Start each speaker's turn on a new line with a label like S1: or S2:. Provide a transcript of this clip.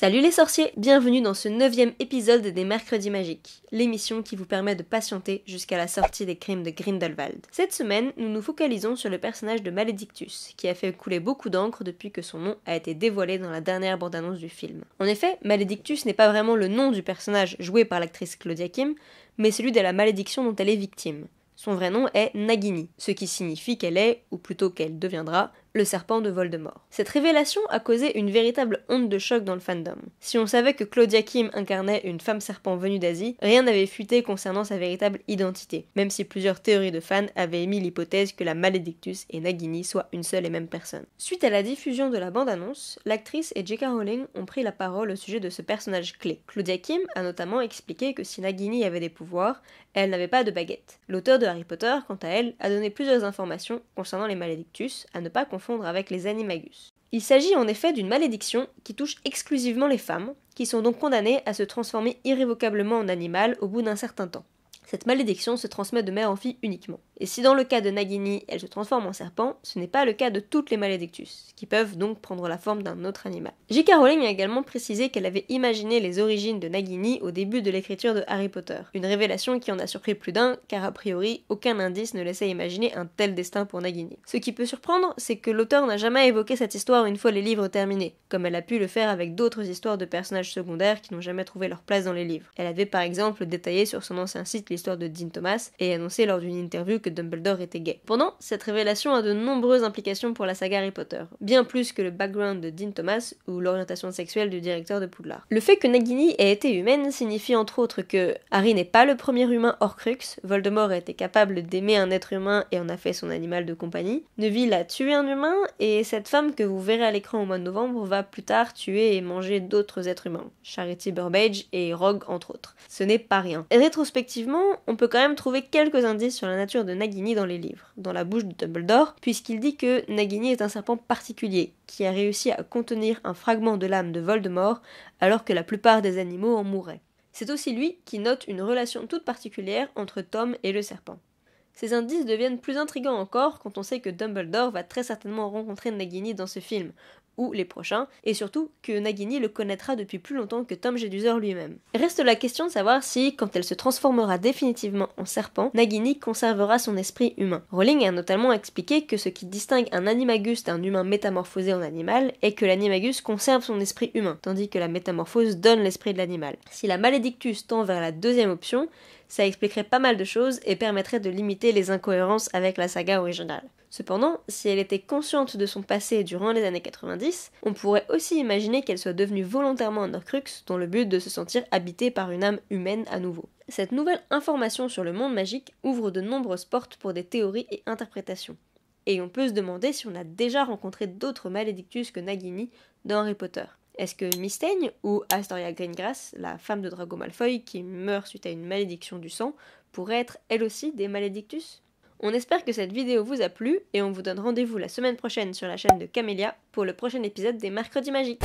S1: Salut les sorciers, bienvenue dans ce neuvième épisode des Mercredis Magiques, l'émission qui vous permet de patienter jusqu'à la sortie des crimes de Grindelwald. Cette semaine, nous nous focalisons sur le personnage de Maledictus, qui a fait couler beaucoup d'encre depuis que son nom a été dévoilé dans la dernière bande-annonce du film. En effet, Maledictus n'est pas vraiment le nom du personnage joué par l'actrice Claudia Kim, mais celui de la malédiction dont elle est victime. Son vrai nom est Nagini, ce qui signifie qu'elle est, ou plutôt qu'elle deviendra, serpent de Voldemort. Cette révélation a causé une véritable honte de choc dans le fandom. Si on savait que Claudia Kim incarnait une femme serpent venue d'Asie, rien n'avait fuité concernant sa véritable identité, même si plusieurs théories de fans avaient émis l'hypothèse que la Malédictus et Nagini soient une seule et même personne. Suite à la diffusion de la bande-annonce, l'actrice et J.K. Rowling ont pris la parole au sujet de ce personnage clé. Claudia Kim a notamment expliqué que si Nagini avait des pouvoirs, elle n'avait pas de baguette. L'auteur de Harry Potter, quant à elle, a donné plusieurs informations concernant les Malédictus à ne pas confondre avec les animagus. Il s'agit en effet d'une malédiction qui touche exclusivement les femmes, qui sont donc condamnées à se transformer irrévocablement en animal au bout d'un certain temps. Cette malédiction se transmet de mère en fille uniquement. Et si dans le cas de Nagini, elle se transforme en serpent, ce n'est pas le cas de toutes les malédictus, qui peuvent donc prendre la forme d'un autre animal. J.K. Rowling a également précisé qu'elle avait imaginé les origines de Nagini au début de l'écriture de Harry Potter, une révélation qui en a surpris plus d'un, car a priori, aucun indice ne laissait imaginer un tel destin pour Nagini. Ce qui peut surprendre, c'est que l'auteur n'a jamais évoqué cette histoire une fois les livres terminés, comme elle a pu le faire avec d'autres histoires de personnages secondaires qui n'ont jamais trouvé leur place dans les livres. Elle avait par exemple détaillé sur son ancien site l'histoire de Dean Thomas et annoncé lors d'une interview que Dumbledore était gay. Pendant, cette révélation a de nombreuses implications pour la saga Harry Potter, bien plus que le background de Dean Thomas ou l'orientation sexuelle du directeur de Poudlard. Le fait que Nagini ait été humaine signifie entre autres que Harry n'est pas le premier humain hors crux, Voldemort a été capable d'aimer un être humain et en a fait son animal de compagnie, Neville a tué un humain et cette femme que vous verrez à l'écran au mois de novembre va plus tard tuer et manger d'autres êtres humains, Charity Burbage et Rogue entre autres. Ce n'est pas rien. Et rétrospectivement, on peut quand même trouver quelques indices sur la nature de Nagini dans les livres, dans la bouche de Dumbledore, puisqu'il dit que Nagini est un serpent particulier, qui a réussi à contenir un fragment de l'âme de Voldemort, alors que la plupart des animaux en mouraient. C'est aussi lui qui note une relation toute particulière entre Tom et le serpent. Ces indices deviennent plus intrigants encore quand on sait que Dumbledore va très certainement rencontrer Nagini dans ce film, ou les prochains, et surtout que Nagini le connaîtra depuis plus longtemps que Tom Jedusor lui-même. Reste la question de savoir si, quand elle se transformera définitivement en serpent, Nagini conservera son esprit humain. Rowling a notamment expliqué que ce qui distingue un animagus d'un humain métamorphosé en animal est que l'animagus conserve son esprit humain, tandis que la métamorphose donne l'esprit de l'animal. Si la malédictus tend vers la deuxième option, ça expliquerait pas mal de choses et permettrait de limiter les incohérences avec la saga originale. Cependant, si elle était consciente de son passé durant les années 90, on pourrait aussi imaginer qu'elle soit devenue volontairement un Horcrux dans le but de se sentir habitée par une âme humaine à nouveau. Cette nouvelle information sur le monde magique ouvre de nombreuses portes pour des théories et interprétations. Et on peut se demander si on a déjà rencontré d'autres malédictus que Nagini dans Harry Potter. Est-ce que Mistaigne ou Astoria Greengrass, la femme de Drago Malfoy qui meurt suite à une malédiction du sang, pourrait être elle aussi des malédictus on espère que cette vidéo vous a plu et on vous donne rendez-vous la semaine prochaine sur la chaîne de Camélia pour le prochain épisode des Mercredis Magiques.